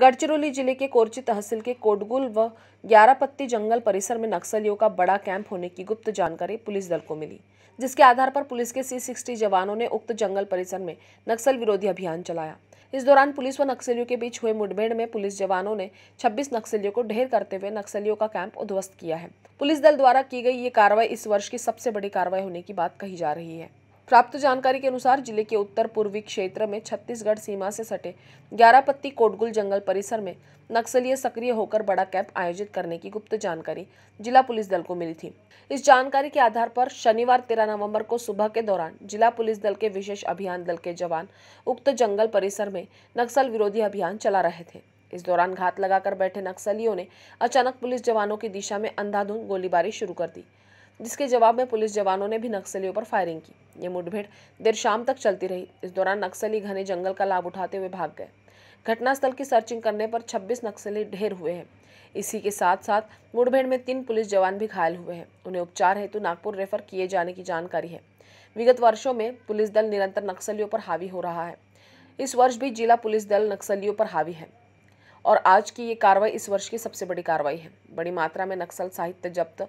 गढ़चिरौली जिले के कोरची तहसील के कोटगुल व ग्यारहपत्ती जंगल परिसर में नक्सलियों का बड़ा कैंप होने की गुप्त जानकारी पुलिस दल को मिली जिसके आधार पर पुलिस के सी सिक्सटी जवानों ने उक्त जंगल परिसर में नक्सल विरोधी अभियान चलाया इस दौरान पुलिस व नक्सलियों के बीच हुए मुठभेड़ में पुलिस जवानों ने 26 नक्सलियों को ढेर करते हुए नक्सलियों का कैंप उध्वस्त किया है पुलिस दल द्वारा की गई ये कार्रवाई इस वर्ष की सबसे बड़ी कार्रवाई होने की बात कही जा रही है प्राप्त जानकारी के अनुसार जिले के उत्तर पूर्वी क्षेत्र में छत्तीसगढ़ सीमा से सटे ग्यारहपत्ती कोटगुल जंगल परिसर में नक्सलिय सक्रिय होकर बड़ा कैंप आयोजित करने की गुप्त जानकारी जिला पुलिस दल को मिली थी इस जानकारी के आधार पर शनिवार तेरह नवंबर को सुबह के दौरान जिला पुलिस दल के विशेष अभियान दल के जवान उक्त जंगल परिसर में नक्सल विरोधी अभियान चला रहे थे इस दौरान घात लगाकर बैठे नक्सलियों ने अचानक पुलिस जवानों की दिशा में अंधाधुंध गोलीबारी शुरू कर दी जिसके जवाब में पुलिस जवानों ने भी नक्सलियों पर फायरिंग की ये मुठभेड़ देर शाम तक चलती रही इस दौरान नक्सली घने जंगल का लाभ उठाते हुए भाग गए घटनास्थल की सर्चिंग करने पर 26 नक्सली ढेर हुए हैं इसी के साथ साथ मुठभेड़ में तीन पुलिस जवान भी घायल हुए हैं उन्हें उपचार हेतु नागपुर रेफर किए जाने की जानकारी है विगत वर्षों में पुलिस दल निरंतर नक्सलियों पर हावी हो रहा है इस वर्ष भी जिला पुलिस दल नक्सलियों पर हावी है और आज की ये कार्रवाई इस वर्ष की सबसे बड़ी कार्रवाई है बड़ी मात्रा में नक्सल साहित्य जब्त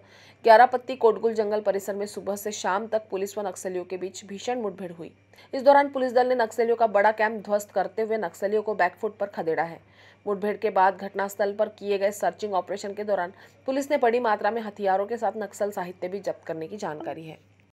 ग्यारापत्ती कोटगुल जंगल परिसर में सुबह से शाम तक पुलिस व नक्सलियों के बीच भीषण मुठभेड़ हुई इस दौरान पुलिस दल ने नक्सलियों का बड़ा कैंप ध्वस्त करते हुए नक्सलियों को बैकफुट पर खदेड़ा है मुठभेड़ के बाद घटनास्थल पर किए गए सर्चिंग ऑपरेशन के दौरान पुलिस ने बड़ी मात्रा में हथियारों के साथ नक्सल साहित्य भी जब्त करने की जानकारी है